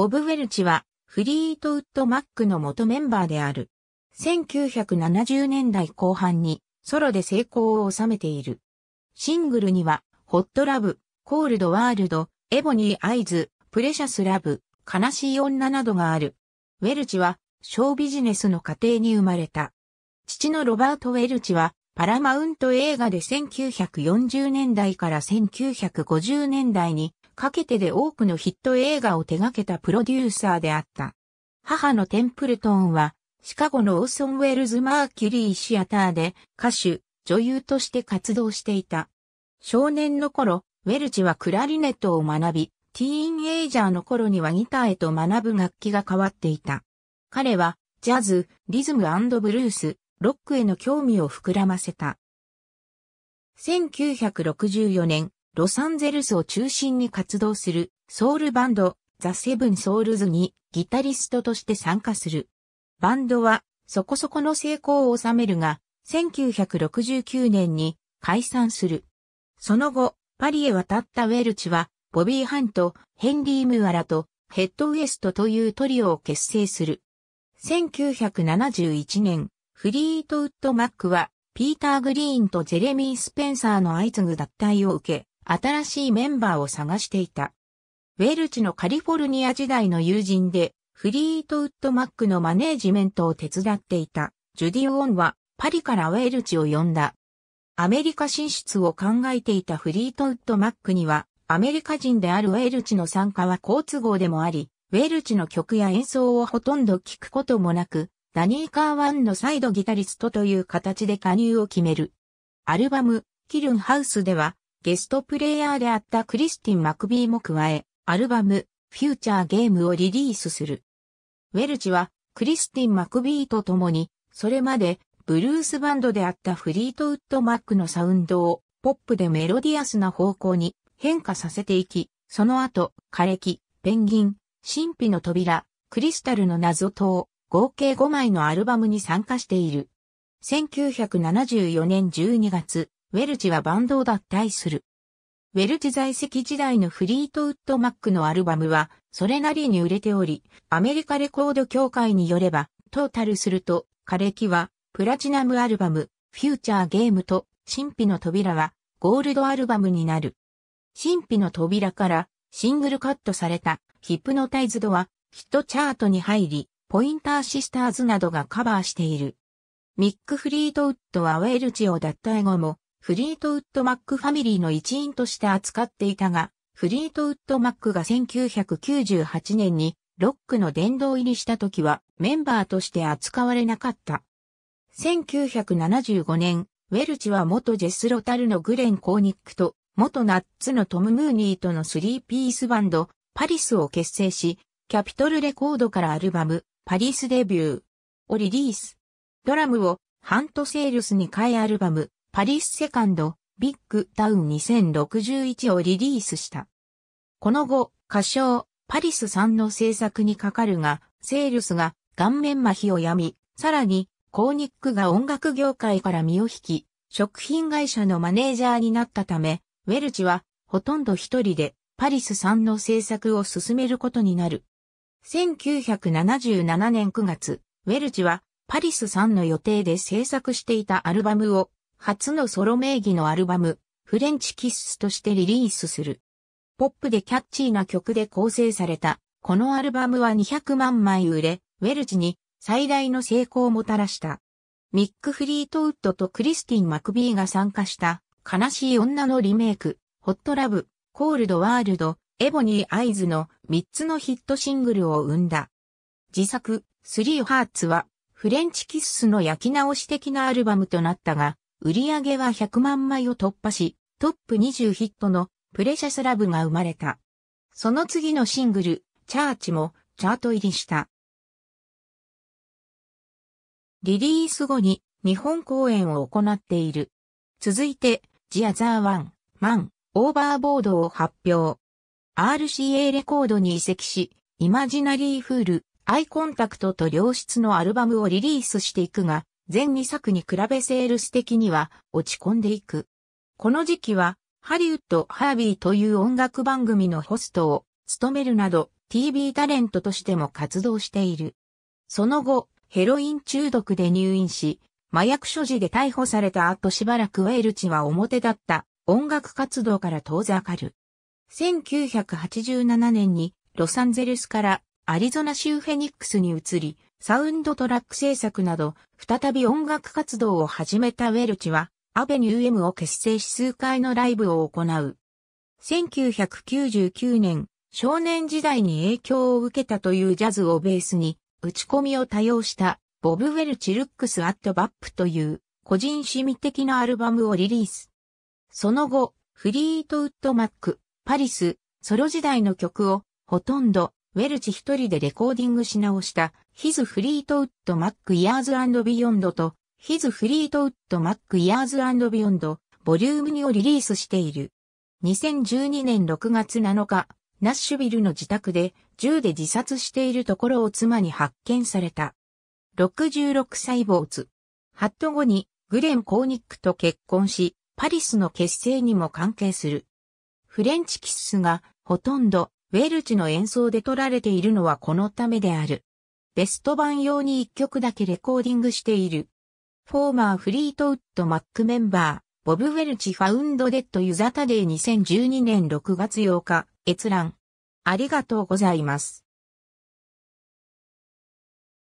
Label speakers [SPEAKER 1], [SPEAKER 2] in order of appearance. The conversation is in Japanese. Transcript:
[SPEAKER 1] ボブ・ウェルチは、フリートウッド・マックの元メンバーである。1970年代後半に、ソロで成功を収めている。シングルには、ホットラブ、コールドワールド、エボニー・アイズ、プレシャス・ラブ、悲しい女などがある。ウェルチは、ショービジネスの家庭に生まれた。父のロバート・ウェルチは、パラマウント映画で1940年代から1950年代にかけてで多くのヒット映画を手掛けたプロデューサーであった。母のテンプルトーンは、シカゴのオーソンウェルズ・マーキュリー・シアターで歌手、女優として活動していた。少年の頃、ウェルチはクラリネットを学び、ティーンエイジャーの頃にはギターへと学ぶ楽器が変わっていた。彼は、ジャズ、リズムブルース、ロックへの興味を膨らませた。1964年、ロサンゼルスを中心に活動するソウルバンドザ・セブン・ソウルズにギタリストとして参加する。バンドはそこそこの成功を収めるが、1969年に解散する。その後、パリへ渡ったウェルチは、ボビー・ハント、ヘンリー・ムーアラとヘッド・ウエストというトリオを結成する。1971年、フリートウッド・マックは、ピーター・グリーンとジェレミー・スペンサーの相次ぐ脱退を受け、新しいメンバーを探していた。ウェルチのカリフォルニア時代の友人で、フリートウッドマックのマネージメントを手伝っていた、ジュディ・ウォンは、パリからウェルチを呼んだ。アメリカ進出を考えていたフリートウッドマックには、アメリカ人であるウェルチの参加は好都合でもあり、ウェルチの曲や演奏をほとんど聞くこともなく、ダニー・カーワンのイドギタリストという形で加入を決める。アルバム、キルンハウスでは、ゲストプレイヤーであったクリスティン・マクビーも加え、アルバム、フューチャーゲームをリリースする。ウェルチは、クリスティン・マクビーと共に、それまで、ブルースバンドであったフリートウッド・マックのサウンドを、ポップでメロディアスな方向に変化させていき、その後、枯れ木、ペンギン、神秘の扉、クリスタルの謎等、合計5枚のアルバムに参加している。1974年12月、ウェルチはバンドを脱退する。ウェルチ在籍時代のフリートウッドマックのアルバムは、それなりに売れており、アメリカレコード協会によれば、トータルすると、枯れ木は、プラチナムアルバム、フューチャーゲームと、神秘の扉は、ゴールドアルバムになる。神秘の扉から、シングルカットされた、ヒップノタイズドは、ヒットチャートに入り、ポインターシスターズなどがカバーしている。ミック・フリートウッドはウェルチを脱退後も、フリートウッド・マックファミリーの一員として扱っていたが、フリートウッド・マックが1998年にロックの殿堂入りした時はメンバーとして扱われなかった。1975年、ウェルチは元ジェスロタルのグレン・コーニックと元ナッツのトム・ムーニーとのスリーピースバンド、パリスを結成し、キャピトルレコードからアルバム、パリスデビューをリリース。ドラムをハントセールスに変えアルバム、パリスセカンド、ビッグタウン2061をリリースした。この後、歌唱、パリスさんの制作にかかるが、セールスが顔面麻痺をやみ、さらに、コーニックが音楽業界から身を引き、食品会社のマネージャーになったため、ウェルチはほとんど一人でパリスさんの制作を進めることになる。1977年9月、ウェルチはパリスさんの予定で制作していたアルバムを初のソロ名義のアルバム、フレンチキッスとしてリリースする。ポップでキャッチーな曲で構成された、このアルバムは200万枚売れ、ウェルチに最大の成功をもたらした。ミック・フリートウッドとクリスティン・マクビーが参加した、悲しい女のリメイク、ホットラブ、コールド・ワールド、エボニー・アイズの3つのヒットシングルを生んだ。自作、スリー・ハーツは、フレンチ・キッスの焼き直し的なアルバムとなったが、売り上げは100万枚を突破し、トップ20ヒットのプレシャスラブが生まれた。その次のシングル、チャーチもチャート入りした。リリース後に日本公演を行っている。続いて、ジアザーワン、マン、オーバーボードを発表。RCA レコードに移籍し、イマジナリーフール、アイコンタクトと良質のアルバムをリリースしていくが、前2作に比べセールス的には落ち込んでいく。この時期は、ハリウッド・ハービーという音楽番組のホストを務めるなど、TV タレントとしても活動している。その後、ヘロイン中毒で入院し、麻薬所持で逮捕された後しばらくウェイルチは表だった音楽活動から遠ざかる。1987年にロサンゼルスからアリゾナ州フェニックスに移り、サウンドトラック制作など、再び音楽活動を始めたウェルチは、アベニュー M を結成し数回のライブを行う。1999年、少年時代に影響を受けたというジャズをベースに、打ち込みを多用した、ボブ・ウェルチ・ルックス・アット・バップという、個人趣味的なアルバムをリリース。その後、フリートウッド・マック、パリス、ソロ時代の曲を、ほとんど、ウェルチ一人でレコーディングし直した、His Fleetwood Mac Years and Beyond と、His Fleetwood Mac Years and Beyond、ボリューム2をリリースしている。2012年6月7日、ナッシュビルの自宅で銃で自殺しているところを妻に発見された。66歳主。ハット後にグレン・コーニックと結婚し、パリスの結成にも関係する。フレンチキッスがほとんどウェルチの演奏で撮られているのはこのためである。ベスト版用に一曲だけレコーディングしている。フォーマーフリートウッドマックメンバー、ボブ・ウェルチ・ファウンド・デッド・ユザタデイ2012年6月8日、閲覧。ありがとうございます。